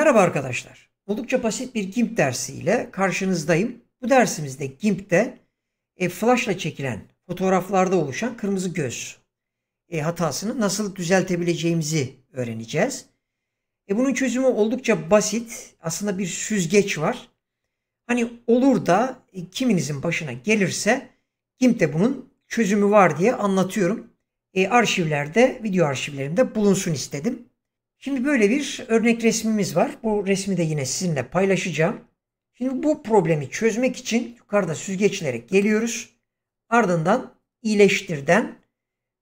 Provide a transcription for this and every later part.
Merhaba arkadaşlar. Oldukça basit bir GIMP dersiyle karşınızdayım. Bu dersimizde GIMP'te e, flashla çekilen fotoğraflarda oluşan kırmızı göz e, hatasını nasıl düzeltebileceğimizi öğreneceğiz. E, bunun çözümü oldukça basit. Aslında bir süzgeç var. Hani olur da e, kiminizin başına gelirse GIMP'te bunun çözümü var diye anlatıyorum. E, arşivlerde, video arşivlerimde bulunsun istedim. Şimdi böyle bir örnek resmimiz var. Bu resmi de yine sizinle paylaşacağım. Şimdi bu problemi çözmek için yukarıda süzgeçlere geliyoruz. Ardından iyileştirden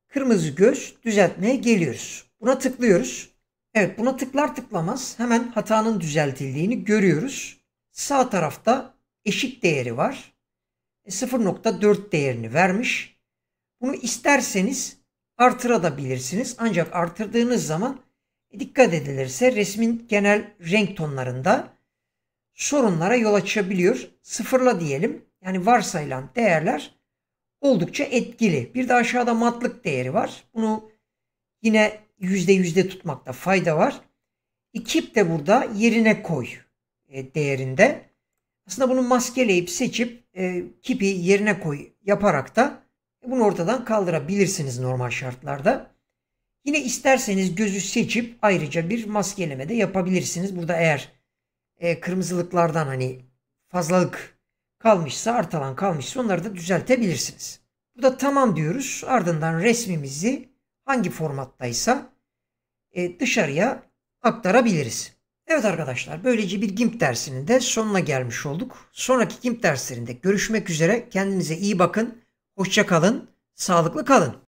kırmızı göz düzeltmeye geliyoruz. Buna tıklıyoruz. Evet buna tıklar tıklamaz hemen hatanın düzeltildiğini görüyoruz. Sağ tarafta eşit değeri var. 0.4 e, değerini vermiş. Bunu isterseniz artırabilirsiniz. Ancak artırdığınız zaman Dikkat edilirse resmin genel renk tonlarında sorunlara yol açabiliyor. Sıfırla diyelim. Yani varsayılan değerler oldukça etkili. Bir de aşağıda matlık değeri var. Bunu yine yüzde yüzde tutmakta fayda var. İkip de burada yerine koy e, değerinde. Aslında bunu maskeleyip seçip e, kipi yerine koy yaparak da bunu ortadan kaldırabilirsiniz normal şartlarda. Yine isterseniz gözü seçip ayrıca bir maskeleme de yapabilirsiniz. Burada eğer e, kırmızılıklardan hani fazlalık kalmışsa, artalan kalmışsa onları da düzeltebilirsiniz. Burada tamam diyoruz. Ardından resmimizi hangi formattaysa e, dışarıya aktarabiliriz. Evet arkadaşlar böylece bir GIMP dersinin de sonuna gelmiş olduk. Sonraki GIMP derslerinde görüşmek üzere. Kendinize iyi bakın. Hoşça kalın. Sağlıklı kalın.